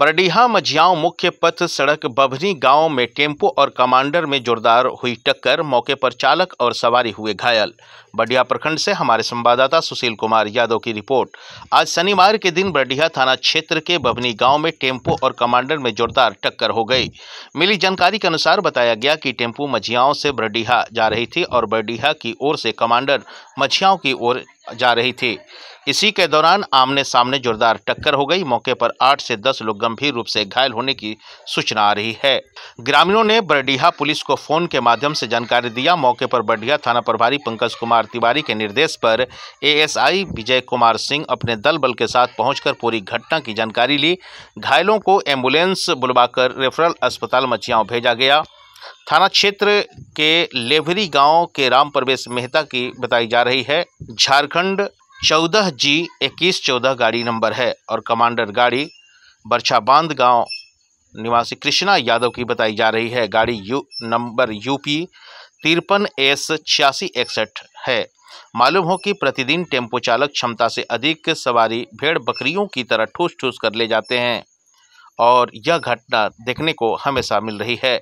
बरडीहा मझियाओं मुख्य पथ सड़क बभनी गांव में टेम्पो और कमांडर में जोरदार हुई टक्कर मौके पर चालक और सवारी हुए घायल बडिया प्रखंड से हमारे संवाददाता सुशील कुमार यादव की रिपोर्ट आज शनिवार के दिन बरडीहा थाना क्षेत्र के बभनी गांव में टेम्पो और कमांडर में जोरदार टक्कर हो गई मिली जानकारी के अनुसार बताया गया कि टेम्पो मझियाओं से बरडीहा जा रही थी और बरडीहा की ओर से कमांडर मछियाओं की ओर जा रही थी इसी के दौरान आमने सामने जोरदार टक्कर हो गई मौके पर आठ से दस लोग गंभीर रूप से घायल होने की सूचना आ रही है ग्रामीणों ने बरडीहा पुलिस को फोन के माध्यम से जानकारी दिया मौके पर बरडीहा थाना प्रभारी पंकज कुमार तिवारी के निर्देश पर एएसआई विजय कुमार सिंह अपने दल बल के साथ पहुंचकर पूरी घटना की जानकारी ली घायलों को एम्बुलेंस बुलवाकर रेफरल अस्पताल मचियाओं भेजा गया थाना क्षेत्र के लेवरी गांव के राम प्रवेश मेहता की बताई जा रही है झारखंड चौदह जी इक्कीस चौदह गाड़ी नंबर है और कमांडर गाड़ी बरछा बांध गाँव निवासी कृष्णा यादव की बताई जा रही है गाड़ी यू नंबर यूपी तिरपन एस छियासी इकसठ है मालूम हो कि प्रतिदिन टेम्पो चालक क्षमता से अधिक सवारी भेड़ बकरियों की तरह ठूस ठूस कर ले जाते हैं और यह घटना देखने को हमेशा मिल रही है